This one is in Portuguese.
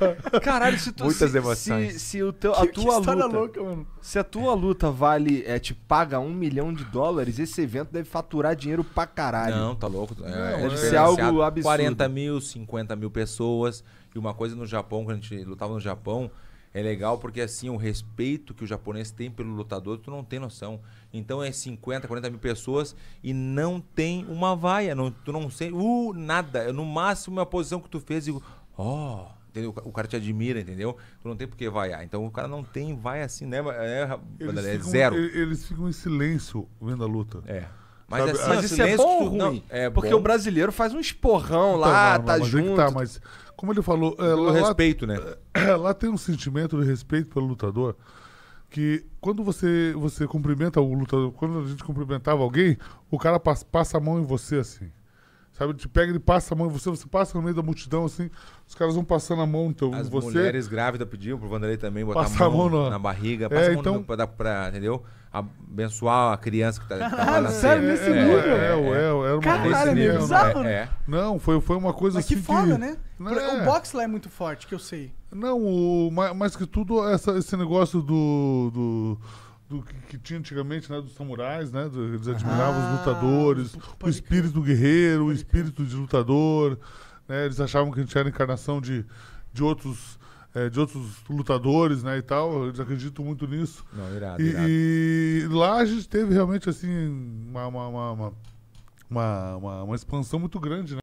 Caralho, se tu. Muitas se, emoções. Se, se o teu, que, a tua luta. Louca, se a tua luta vale. É, te paga um milhão de dólares, esse evento deve faturar dinheiro pra caralho. Não, tá louco. É, é, é deve ser algo absurdo. 40 mil, 50 mil pessoas. E uma coisa no Japão, quando a gente lutava no Japão, é legal porque assim, o respeito que o japonês tem pelo lutador, tu não tem noção. Então é 50, 40 mil pessoas e não tem uma vaia. Não, tu não sei. Uh, nada. É no máximo, uma posição que tu fez, digo, Oh, Entendeu? O cara te admira, entendeu? Tu não tem por que vaiar. Então o cara não tem vai assim, né? É, é eles é ficam, zero. Eles ficam em silêncio vendo a luta. É. Mas, é assim, mas isso é bom ou ruim? Não, é porque bom. o brasileiro faz um esporrão então, lá, não, tá mas tá, junto. É tá, mas como ele falou... É, lá, respeito, né? Lá tem um sentimento de respeito pelo lutador que quando você, você cumprimenta o lutador, quando a gente cumprimentava alguém, o cara passa, passa a mão em você assim. Sabe, te pega, ele passa a mão, você, você passa no meio da multidão, assim, os caras vão passando a mão, então As você... mulheres grávidas pediam pro Vanderlei também botar passa a mão, a mão na barriga, é, passa é, a mão então... no, pra, pra, entendeu? Abençoar a criança que tá, tá Caralho, tá lá sério, assim. nesse é, nível? É, é, é, assim é, uma Caralho, nível, bizarro, né? É, Não, foi, foi uma coisa mas assim que... foda, que... né? É. O boxe lá é muito forte, que eu sei. Não, o, mais que tudo, essa, esse negócio do... do do que, que, tinha antigamente, né, dos samurais, né? Do, eles admiravam ah, os lutadores, o espírito do guerreiro, o espírito de lutador, né? Eles achavam que a gente era encarnação de, de outros eh, de outros lutadores, né, e tal. Eles acreditam muito nisso. Não, irado, e, irado. e lá a gente teve realmente assim uma uma, uma, uma, uma, uma expansão muito grande, né?